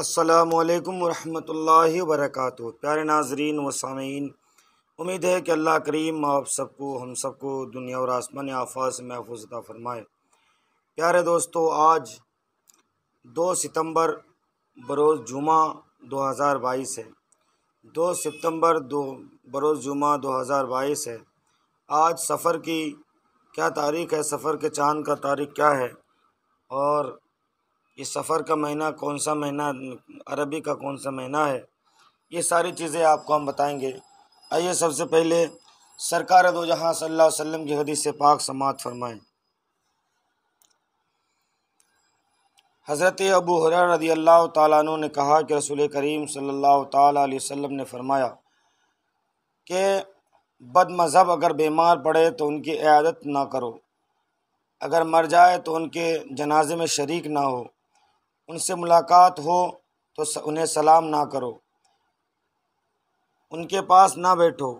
असलकम वरहमल वरक प्यारे नाजरीन व सामीन उम्मीद है कि अल्लाह करीम आप सबको हम सबको दुनिया और आसमान आफा से महफूज अता फ़रमाए प्यारे दोस्तों आज 2 सितंबर बरोज़ जुमा 2022 है 2 सितंबर दो बरोज़ जुमा 2022 है आज सफ़र की क्या तारीख है सफ़र के चांद का तारीख क्या है और ये सफ़र का महीना कौन सा महीना अरबी का कौन सा महीना है ये सारी चीज़ें आपको हम बताएंगे आइए सबसे पहले सरकार दो जहाँ सल्ला वसम की हदीस पाक समात फरमाएँ हज़रत अबू हर रदी अल्लाह तु ने कहा कि रसूल करीम सल्ला अलैहि ने फरमाया कि बदमज़हब अगर बीमार पड़े तो उनकी आदत ना करो अगर मर जाए तो उनके जनाजे में शरीक ना हो उनसे मुलाकात हो तो उन्हें सलाम ना करो उनके पास ना बैठो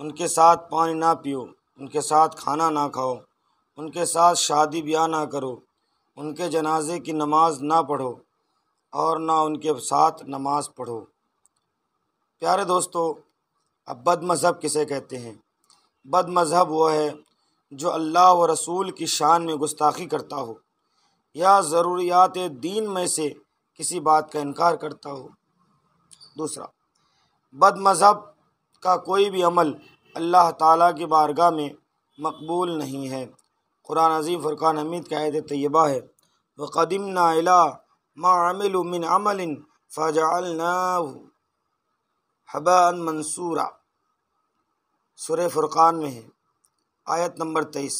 उनके साथ पानी ना पियो उनके साथ खाना ना खाओ उनके साथ शादी ब्याह ना करो उनके जनाजे की नमाज ना पढ़ो और ना उनके साथ नमाज पढ़ो प्यारे दोस्तों अब बद मज़हब किसे कहते हैं बद मज़हब वह है जो अल्लाह व रसूल की शान में गुस्ताखी करता हो या ज़रूरियात दीन में से किसी बात का इनकार करता हो दूसरा बद मज़हब का कोई भी अमल अल्लाह ताला की बारगाह में मकबूल नहीं है कुरान अजीम फ़ुरक़ान हमीद का आयत तैयबा है व कदम नाला मामिल उमिन अमल फ़जाल अन मंसूरा सुर फुरक़ान में है आयत नंबर तेईस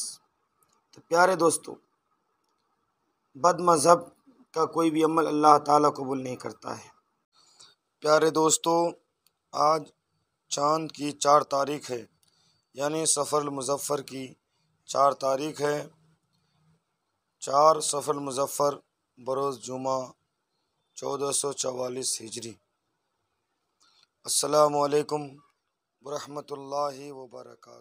तो प्यारे दोस्तों बद मज़हब का कोई भी अमल अल्लाह ताला कबूल नहीं करता है प्यारे दोस्तों आज चांद की चार तारीख है यानी सफ़र मुजफ़र की चार तारीख है चार सफ़र मुजफ़र बरोज़ जुमा चौदह सौ चवालीस हिजरी असलकम वरहमल वर्का